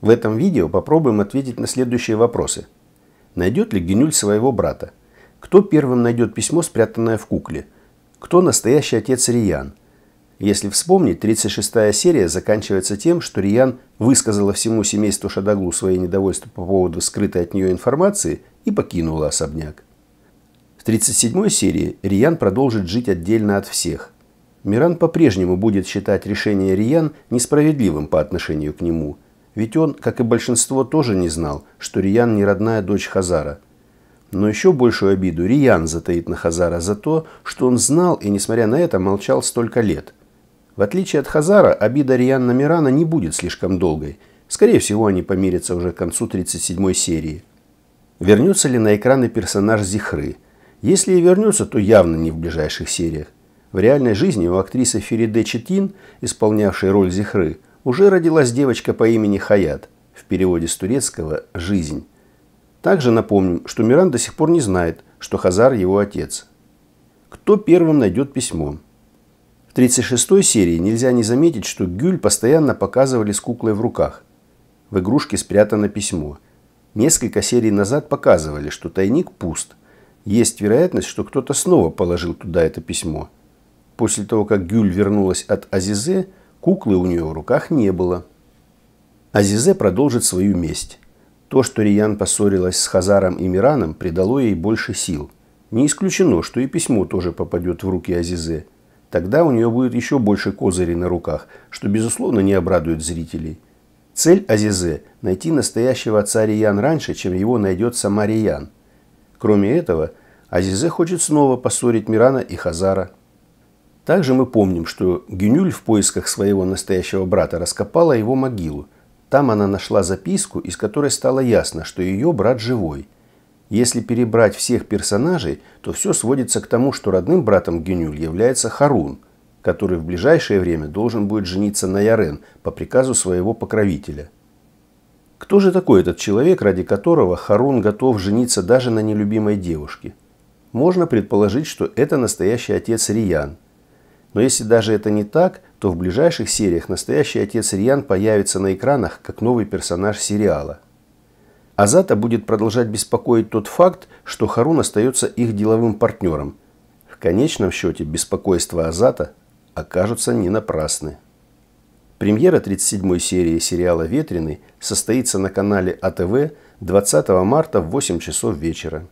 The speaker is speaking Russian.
В этом видео попробуем ответить на следующие вопросы. Найдет ли Генюль своего брата? Кто первым найдет письмо, спрятанное в кукле? Кто настоящий отец Риян? Если вспомнить, 36-я серия заканчивается тем, что Риян высказала всему семейству Шадаглу свои недовольства по поводу скрытой от нее информации и покинула особняк. В 37-й серии Риян продолжит жить отдельно от всех. Миран по-прежнему будет считать решение Риян несправедливым по отношению к нему – ведь он, как и большинство, тоже не знал, что Риян не родная дочь Хазара. Но еще большую обиду Риян затаит на Хазара за то, что он знал и, несмотря на это, молчал столько лет. В отличие от Хазара, обида Риян на Мирана не будет слишком долгой. Скорее всего, они помирятся уже к концу 37 серии. Вернется ли на экраны персонаж Зихры? Если и вернется, то явно не в ближайших сериях. В реальной жизни у актрисы Фериде Четин, исполнявшей роль Зихры, уже родилась девочка по имени Хаят, в переводе с турецкого «жизнь». Также напомним, что Миран до сих пор не знает, что Хазар его отец. Кто первым найдет письмо? В 36 серии нельзя не заметить, что Гюль постоянно показывали с куклой в руках. В игрушке спрятано письмо. Несколько серий назад показывали, что тайник пуст. Есть вероятность, что кто-то снова положил туда это письмо. После того, как Гюль вернулась от Азизе, Куклы у нее в руках не было. Азизе продолжит свою месть. То, что Риян поссорилась с Хазаром и Мираном, придало ей больше сил. Не исключено, что и письмо тоже попадет в руки Азизе. Тогда у нее будет еще больше козырей на руках, что, безусловно, не обрадует зрителей. Цель Азизе – найти настоящего отца Риян раньше, чем его найдет сама Риян. Кроме этого, Азизе хочет снова поссорить Мирана и Хазара – также мы помним, что Генюль в поисках своего настоящего брата раскопала его могилу. Там она нашла записку, из которой стало ясно, что ее брат живой. Если перебрать всех персонажей, то все сводится к тому, что родным братом Генюль является Харун, который в ближайшее время должен будет жениться на Ярен по приказу своего покровителя. Кто же такой этот человек, ради которого Харун готов жениться даже на нелюбимой девушке? Можно предположить, что это настоящий отец Риян – но если даже это не так, то в ближайших сериях настоящий отец Риан появится на экранах как новый персонаж сериала. Азата будет продолжать беспокоить тот факт, что Харун остается их деловым партнером. В конечном счете беспокойство Азата окажутся не напрасны. Премьера 37 серии сериала «Ветреный» состоится на канале а АТВ 20 марта в 8 часов вечера.